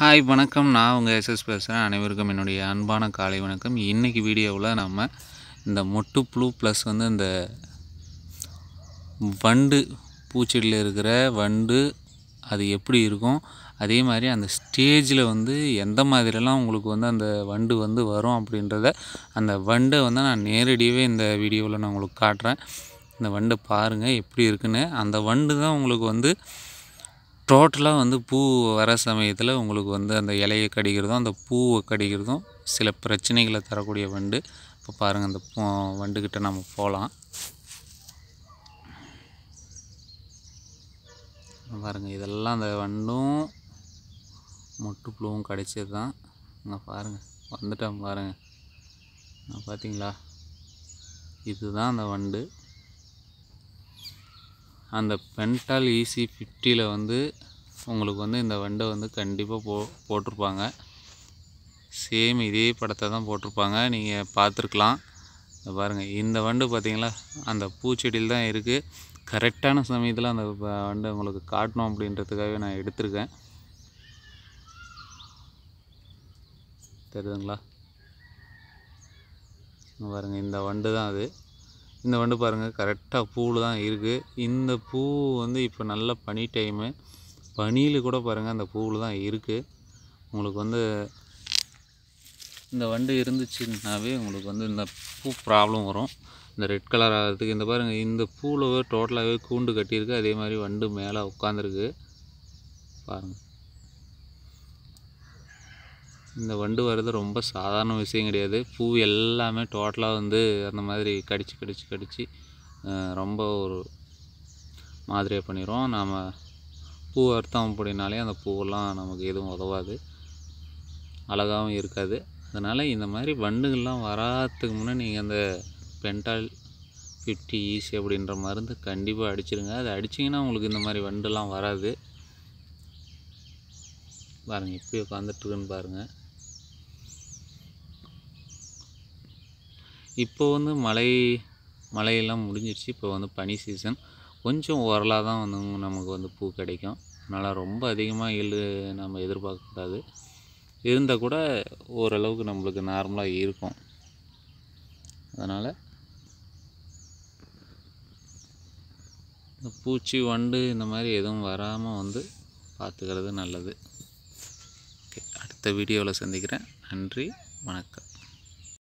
hi வணக்கம் நான் உங்கள் எஸ்எஸ் பேசுகிறேன் அனைவருக்கும் என்னுடைய அன்பான காலை வணக்கம் இன்றைக்கி வீடியோவில் நம்ம இந்த மொட்டு புழு ப்ளஸ் வந்து இந்த வண்டு பூச்செடியில் இருக்கிற வண்டு அது எப்படி இருக்கும் அதே மாதிரி அந்த ஸ்டேஜில் வந்து எந்த மாதிரிலாம் உங்களுக்கு வந்து அந்த வண்டு வந்து வரும் அப்படின்றத அந்த வண்டை வந்து நான் நேரடியாகவே இந்த வீடியோவில் நான் உங்களுக்கு காட்டுறேன் இந்த வண்டை பாருங்கள் எப்படி இருக்குன்னு அந்த வண்டு தான் உங்களுக்கு வந்து டோட்டலாக வந்து பூ வர சமயத்தில் உங்களுக்கு வந்து அந்த இலையை கடிக்கிறதும் அந்த பூவை கடிக்கிறதும் சில பிரச்சனைகளை தரக்கூடிய வண்டு இப்போ பாருங்கள் அந்த பூ வண்டுக்கிட்ட நம்ம போகலாம் பாருங்கள் இதெல்லாம் அந்த வண்டும் மொட்டுப்புழுவும் கிடைச்சது தான் இங்கே பாருங்கள் வந்துட்டேன் பாருங்கள் பார்த்தீங்களா இதுதான் அந்த வண்டு அந்த பென்டால் ஈசி ஃபிஃப்டியில் வந்து உங்களுக்கு வந்து இந்த வண்டை வந்து கண்டிப்பாக போ போட்டிருப்பாங்க சேம் இதே படத்தை தான் போட்டிருப்பாங்க நீங்கள் பார்த்துருக்கலாம் பாருங்கள் இந்த வண்டு பார்த்திங்களா அந்த பூச்செடியில் தான் இருக்குது கரெக்டான சமயத்தில் அந்த வண்டை உங்களுக்கு காட்டணும் அப்படின்றதுக்காகவே நான் எடுத்திருக்கேன் தெரியுதுங்களா பாருங்கள் இந்த வண்டு தான் அது இந்த வண்டு பாருங்கள் கரெக்டாக பூவில் தான் இருக்குது இந்த பூ வந்து இப்போ நல்ல பனி டைமு பனியில் கூட பாருங்கள் அந்த பூவில் தான் இருக்குது உங்களுக்கு வந்து இந்த வண்டு இருந்துச்சுன்னாவே உங்களுக்கு வந்து இந்த பூ ப்ராப்ளம் வரும் இந்த ரெட் கலர் ஆகிறதுக்கு இந்த பாருங்கள் இந்த பூவில் டோட்டலாகவே கூண்டு கட்டியிருக்கு அதே மாதிரி வண்டு மேலே உட்காந்துருக்கு பாருங்கள் இந்த வண்டு வர்றது ரொம்ப சாதாரண விஷயம் கிடையாது பூ எல்லாமே டோட்டலாக வந்து அந்த மாதிரி கடிச்சு கடிச்சு கடிச்சு ரொம்ப ஒரு மாதிரியாக பண்ணிடுவோம் நாம் பூ அர்த்தம் அப்படின்னாலே அந்த பூவெல்லாம் நமக்கு எதுவும் உதவாது அழகாகவும் இருக்காது அதனால் இந்த மாதிரி வண்டுகள்லாம் வராதுக்கு முன்னே நீங்கள் அந்த பென்டால் ஃபிஃப்டி ஈஸி அப்படின்ற மருந்து கண்டிப்பாக அடிச்சிருங்க அது அடிச்சிங்கன்னா உங்களுக்கு இந்த மாதிரி வண்டுலாம் வராது பாருங்கள் இப்படி உட்காந்துட்ருக்குன்னு பாருங்கள் இப்போ வந்து மழை மழையெல்லாம் முடிஞ்சிருச்சு இப்போ வந்து பனி சீசன் கொஞ்சம் ஓரளாக தான் வந்து நமக்கு வந்து பூ கிடைக்கும் அதனால் ரொம்ப அதிகமாக இழு நம்ம எதிர்பார்க்கக்கூடாது இருந்தால் கூட ஓரளவுக்கு நம்மளுக்கு நார்மலாக இருக்கும் அதனால் பூச்சி வண்டு இந்த மாதிரி எதுவும் வராமல் வந்து பார்த்துக்கிறது நல்லது ஓகே அடுத்த வீடியோவில் சந்திக்கிறேன் நன்றி வணக்கம்